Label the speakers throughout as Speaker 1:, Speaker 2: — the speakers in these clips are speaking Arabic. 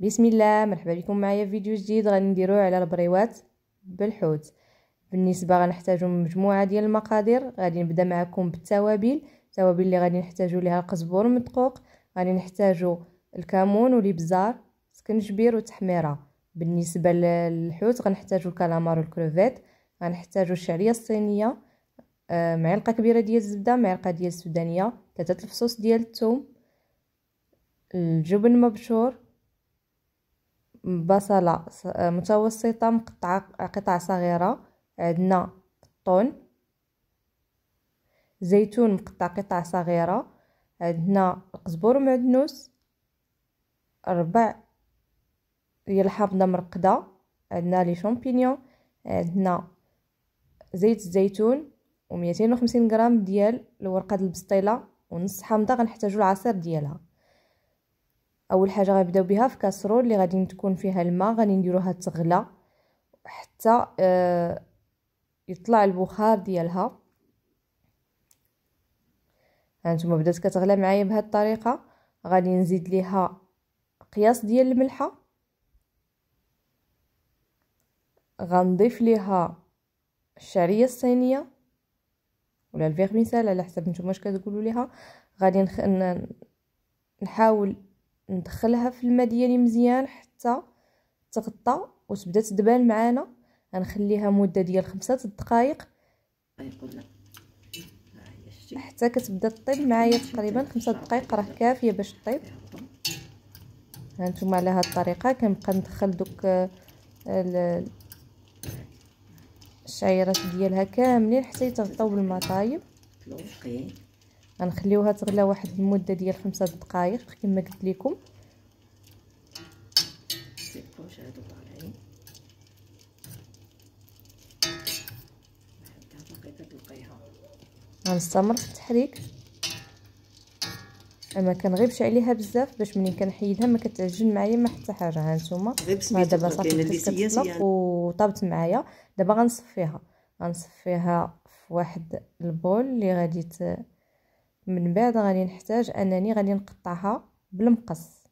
Speaker 1: بسم الله مرحبا بكم معايا في فيديو جديد غنديروه على البريوات بالحوت بالنسبه غنحتاجو مجموعه ديال المقادير غادي نبدا معكم بالتوابل التوابل اللي غادي نحتاجو ليها القزبر المدقوق غادي نحتاجو الكمون والابزار سكنجبير والتحميره بالنسبه للحوت غنحتاجو الكالامار والكروفيت غنحتاجو الشعريه الصينيه آه، معلقه كبيره ديال الزبده معلقه ديال السودانيه ثلاثه الفصوص ديال الثوم الجبن مبشور بصلة آه، متوسطة مقطعة قطع صغيرة عندنا طن زيتون مقطع قطع صغيرة عندنا القزبر معدنوس ربع ديال الحامضة مرقدة عندنا لي شامبينيون عندنا زيت الزيتون و وخمسين غرام ديال الورقة البسطيلة ونص حامضة غنحتاجو العصير ديالها اول حاجه غنبداو بها في كاسرول اللي غادي تكون فيها الماء غادي نديروها تغلى حتى آه يطلع البخار ديالها هانتوما يعني بدات كتغلى معايا بهاد الطريقه غادي نزيد ليها قياس ديال الملحه غنضيف ليها الشعريه الصينيه ولا الفيغميسال على حسب نتوما اش كتقولوا ليها غادي نخ... نحاول ندخلها في الماء ديالي مزيان حتى تغطى وتبدا تدبال معانا غنخليها مده ديال خمسة دقائق حتى كتبدا طيب معايا تقريبا خمسة دقائق راه كافيه باش طيب هانتوما على هاد الطريقه كنبقى ندخل دوك آه، الشعيرات ديالها كاملين حتى يتغطاو بالماء طايب غنخليوها تغلى واحد المده ديال خمسة دقائق كما قلت لكم غنستمر في التحريك انا كنغيبش عليها بزاف باش منين كنحيدها ما كتعجن معايا ما حتى حاجه ها نتوما دابا صافي كتطلق وطابت معايا دابا غنصفيها غنصفيها في واحد البول اللي غادي من بعد غادي نحتاج انني غادي نقطعها بالمقص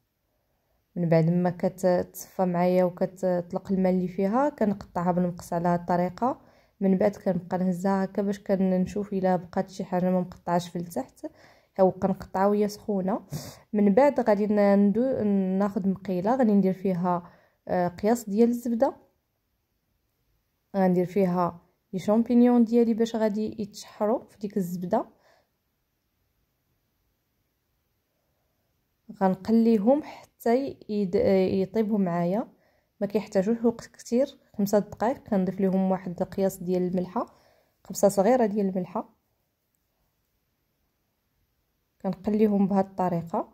Speaker 1: من بعد ما كتصفى معايا وكتطلق الماء اللي فيها كنقطعها بالمقص على هاد الطريقه من بعد كنبقى نهزها هكا باش كنشوف الا بقات شي حاجه ما مقطعاش في التحت او كنقطعها وهي سخونه من بعد غادي ندو ناخذ مقيله غادي ندير فيها آه، قياس ديال الزبده غندير فيها لي شامبينيون ديالي باش غادي يتشحروا في ديك الزبده غنقليهم حتى يطيبوا معايا ما كيحتاجوش وقت كثير خمسة دقائق كنضيف لهم واحد القياس ديال الملحه خمسة صغيره ديال الملحه كنقليهم بهاد الطريقه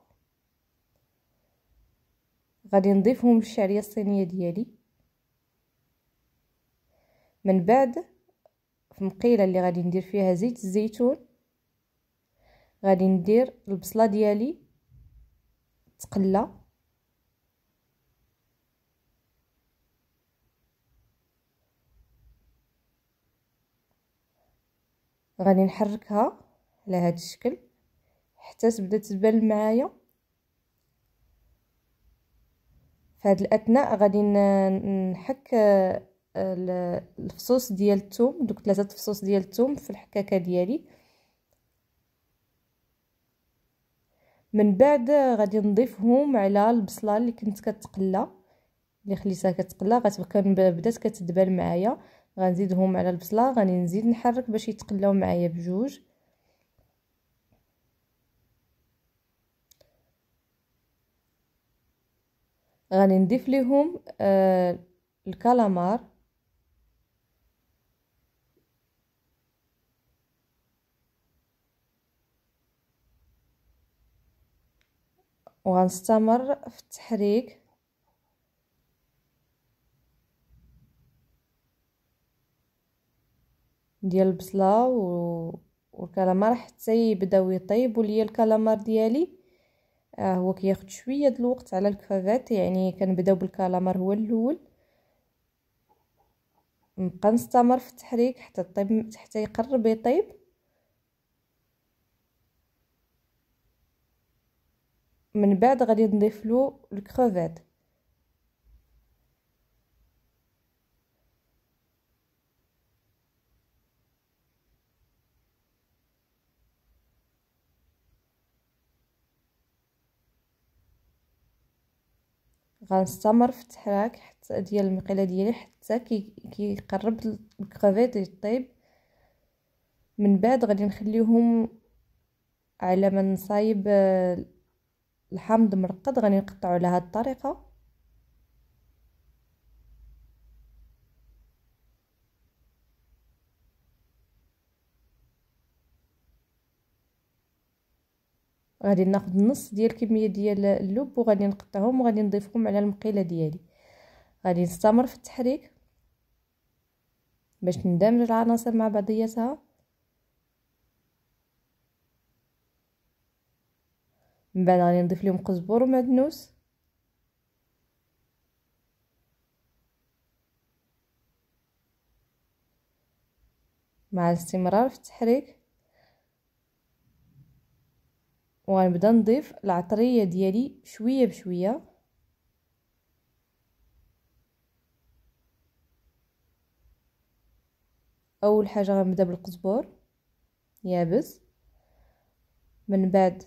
Speaker 1: غادي نضيفهم للشعريه الصينيه ديالي من بعد في مقيله اللي غادي ندير فيها زيت الزيتون غادي ندير البصله ديالي تقلى غادي نحركها على هذا الشكل حتى تبدا تبان معايا في هذا الاثناء غادي نحك آه، الفصوص ديال الثوم دوك ثلاثه فصوص ديال الثوم في الحكاكه ديالي من بعد غادي نضيفهم على البصله اللي كنت كتقلى اللي خليتها كتقلى غتبقى بدات كتدبل معايا غنزيدهم على البصله غادي نزيد نحرك باش يتقلاو معايا بجوج غادي نضيف ليهم آه الكالامار وغنستمر في التحريك ديال البصله و... والكالمار حتى يبداو يطيبوا ليا الكالمار ديالي آه هو كياخد شويه د الوقت على الكفافات يعني كنبداو بالكالمار هو الاول نبقى نستمر في التحريك حتى طيب حتى يقرب يطيب من بعد غادي نضيف له الكروفيت غنستمر في التحراك حتى ديال المقله ديالي حتى كي كيقرب الكروفيت يطيب من بعد غادي نخليهم على ما نصايب الحامض مرقد غادي نقطعو على هاد الطريقه غادي ناخذ نص ديال الكميه ديال اللب وغادي نقطعهم وغادي نضيفهم على المقيله ديالي غادي نستمر في التحريك باش ندمج العناصر مع بعضياتها من بعد غادي نضيف لهم قزبر ومعدنوس مع الاستمرار في التحريك وغنبدا نضيف العطريه ديالي شويه بشويه اول حاجه غنبدا بالقزبر يابس من بعد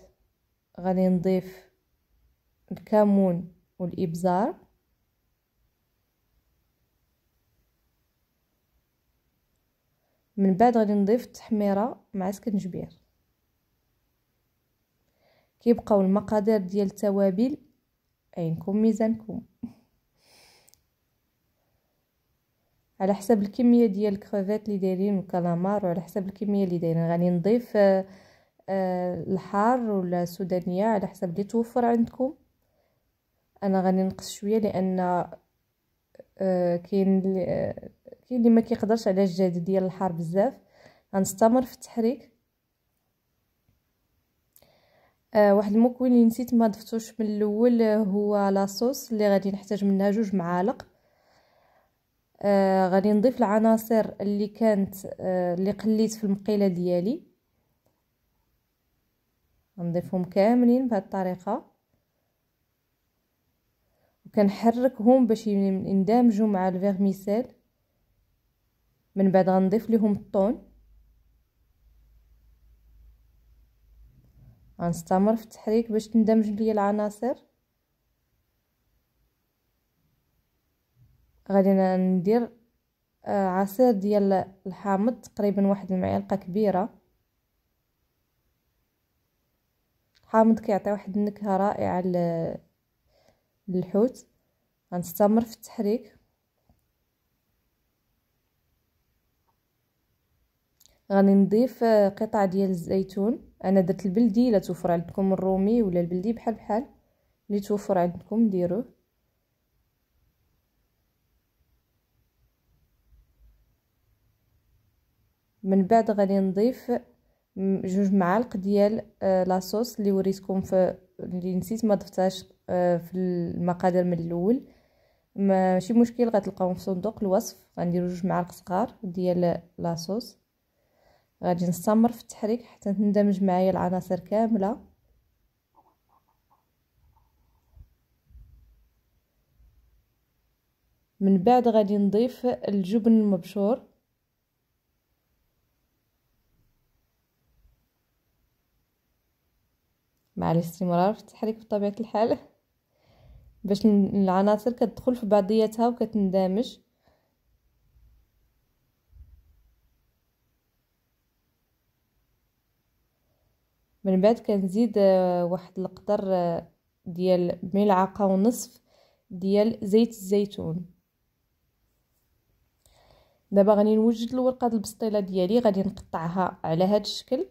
Speaker 1: غادي نضيف الكمون والابزار من بعد غادي نضيف التحميره مع سكنجبير كيبقاو المقادير ديال التوابل عينكم ميزانكم على حسب الكميه ديال الكروفيت اللي دايرين والكالامار وعلى حسب الكميه اللي دايرين غادي نضيف آه آه، الحار ولا السودانيه على حسب اللي توفر عندكم انا غادي نقص شويه لان آه، كاين آه، كاين اللي ما كيقدرش على الجهد ديال الحار بزاف غنستمر في التحريك واحد المكون اللي نسيت ما ضفتوش من الاول هو لاصوص اللي غادي نحتاج منها جوج معالق آه غادي نضيف العناصر اللي كانت آه اللي قليت في المقيله ديالي نضيفهم كاملين بهذه الطريقه وكنحركهم باش يندمجوا مع الفيرميسيل من بعد غنضيف لهم الطون غنستمر في التحريك باش تندمج ليا العناصر غادي ندير آه، عصير ديال الحامض تقريبا واحد المعلقه كبيره حامض كيعطي واحد النكهه رائعه للحوت غنستمر في التحريك غادي نضيف آه، قطع ديال الزيتون انا درت البلدي الا توفر عندكم الرومي ولا البلدي بحال بحال اللي توفر عندكم ديروه من بعد غادي نضيف جوج معالق ديال آه، لاصوص اللي وريتكم في اللي نسيت ما ضفتهاش آه، في المقادير من الاول ماشي مشكل غتلقاوهم في صندوق الوصف غنديروا جوج معالق صغار ديال لاصوص غادي نستمر في التحريك حتى تندمج معايا العناصر كامله من بعد غادي نضيف الجبن المبشور مع الاستمرار في التحريك بطبيعة الحال باش العناصر كتدخل في بعضياتها وكتندمج من بعد كنزيد آه، واحد القدر آه، ديال ملعقه ونصف ديال زيت الزيتون دابا غادي نوجد الورقه البسطيله ديالي غادي نقطعها على هذا الشكل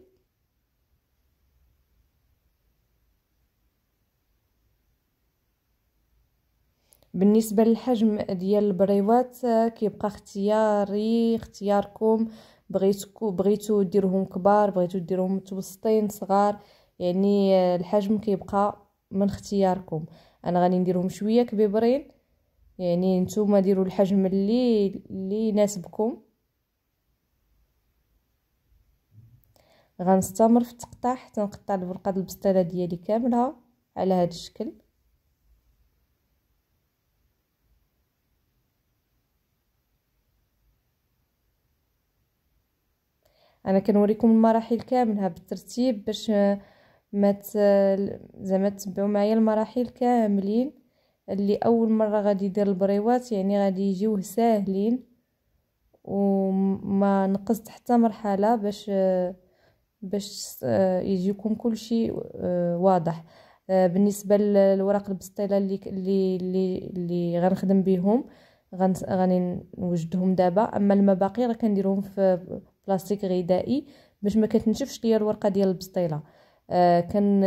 Speaker 1: بالنسبه للحجم ديال البريوات آه، كيبقى اختياري اختياركم بغيتو بغيتو ديروهم كبار بغيتو ديروهم متوسطين صغار يعني آه، الحجم كيبقى من اختياركم انا غادي نديرهم شويه كبيبرين يعني نتوما ديروا الحجم اللي اللي يناسبكم غنستمر في التقطيع حتى نقطع البرقه البسطيله ديالي كامله على هذا الشكل انا كنوريكم المراحل كاملها بالترتيب باش ما زعما تبعوا معايا المراحل كاملين اللي اول مره غادي يدير البريوات يعني غادي يجيوه ساهلين وما نقصت حتى مرحله باش باش آه، يجيكم كلشي آه، واضح آه، بالنسبه للوراق البسطيله اللي اللي اللي غنخدم بهم غادي نوجدهم دابا اما المباقي راه كنديرهم في بلاستيك غذائي باش ما كتنشفش ليا الورقه ديال البسطيله آه كان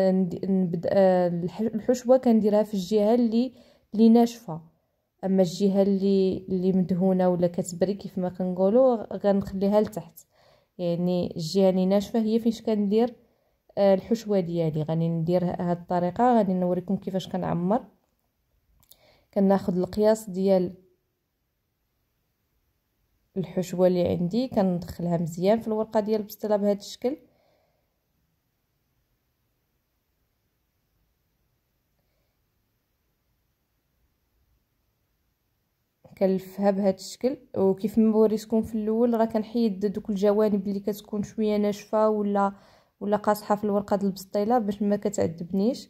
Speaker 1: نبدا آه الحشوه كنديرها في الجهه اللي اللي ناشفه اما الجهه اللي اللي مدهونه ولا كتبري كيف ما كنقولوا غنخليها لتحت يعني الجهه اللي ناشفه هي فاش كندير آه الحشوه ديالي غادي ندير هاد الطريقه غادي نوريكم كيفاش كنعمر كناخذ القياس ديال الحشوه اللي عندي كندخلها مزيان في الورقه ديال البسطيله بهذا الشكل كنلفها بهذا الشكل وكيف ما وريتكم في الاول راه كنحيد دوك الجوانب اللي كتكون شويه ناشفه ولا ولا قاصحه في الورقه ديال البسطيله باش ما كتعذبنيش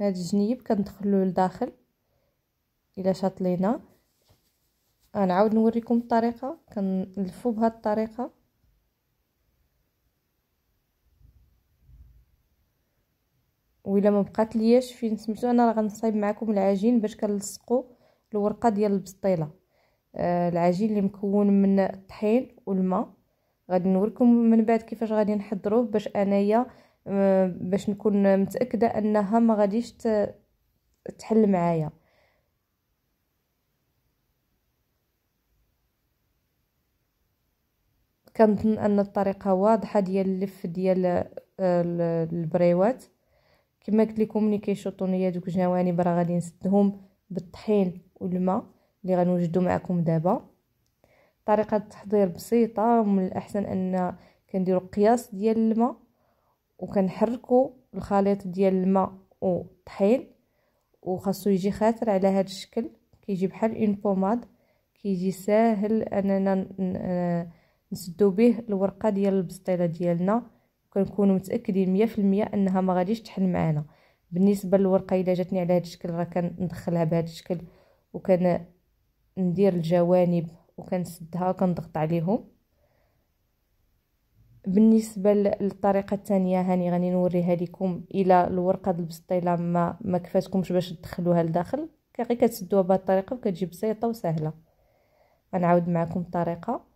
Speaker 1: هاد الجنيب كندخلو لداخل الا شاط لينا غنعاود نوريكم الطريقه كنلفو بهاد الطريقه وإلا ما بقات لياش فين سميتو انا راه غنصايب معكم العجين باش كنلصقوا الورقه ديال البسطيله آه العجين اللي مكون من الطحين والماء غادي نوريكم من بعد كيفاش غادي نحضروه باش انايا آه، باش نكون متاكده انها ما غاديش تحل معايا كنظن ان الطريقه واضحه ديال اللف ديال آه، البريوات كما قلت لكم ملي كيشوطو ليا دوك الجوانب راه غادي نسدهم بالطحين والماء اللي غنوجدو معكم دابا طريقه التحضير بسيطه من الاحسن ان كنديروا قياس ديال الماء وكنحركوا الخليط ديال الماء والطحين وخاصو يجي خاطر على هذا الشكل كيجي بحال اون بوماد كيجي ساهل اننا آه، نسدو به الورقه ديال البسطيله ديالنا كنكونوا متاكدين 100% انها ما غاديش تحل معنا بالنسبه للورقه الا جاتني على هذا الشكل راه كندخلها بهذا الشكل وكان ندير الجوانب وكنسدها كنضغط عليهم بالنسبه للطريقه الثانيه هاني غادي نوريها لكم الى الورقه ديال البسطيله ما ما كفاتكمش باش تدخلوها لداخل غير كتسدوها بهذه الطريقه وكتجي بسيطه وسهله غنعاود معكم الطريقه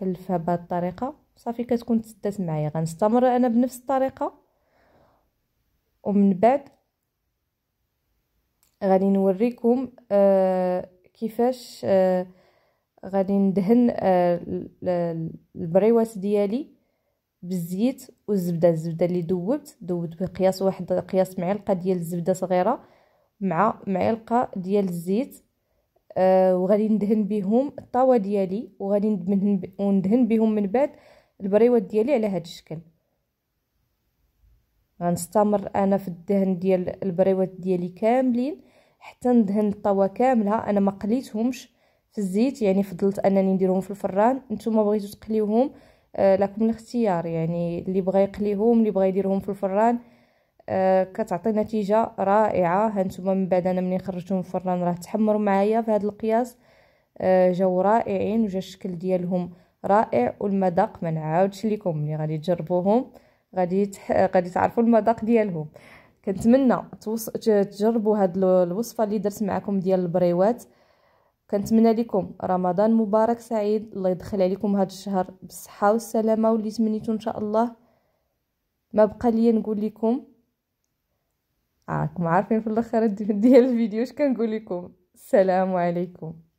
Speaker 1: كنلفها بهاد الطريقه صافي كتكون تسدات معايا غنستمر انا بنفس الطريقه ومن بعد غادي نوريكم آه كيفاش آه غادي ندهن آه البريوات ديالي بالزيت والزبده الزبده اللي دوبت دوبت بقياس واحد قياس معلقه ديال الزبده صغيره مع معلقه ديال الزيت آه وغادي ندهن بهم الطاوه ديالي وغادي ندهن بهم من بعد البريوات ديالي على هذا الشكل غنستمر انا في الدهن ديال البريوات ديالي كاملين حتى ندهن الطاوه كامله انا ما قليتهمش في الزيت يعني فضلت انني نديرهم في الفران نتوما بغيتو تقليوهم آه لكم الاختيار يعني اللي بغى يقليهم اللي بغى يديرهم في الفران آه، كتعطي نتيجه رائعه هانتوما من بعد انا ملي خرجتهم من الفران راه تحمروا معايا في هذا القياس آه، جاو رائعين وجا الشكل ديالهم رائع والمذاق ما نعاودش لكم ملي غادي تجربوهم غادي تح... غادي تعرفوا المذاق ديالهم كنتمنى توص... تجربوا هاد الوصفه اللي درت معكم ديال البريوات كنتمنى لكم رمضان مبارك سعيد الله يدخل عليكم هاد الشهر بالصحه والسلامه واللي تمنيتو ان شاء الله ما بقى لي نقول لكم راكم عارفين في الاخر ديال الفيديو اش كنقول لكم السلام عليكم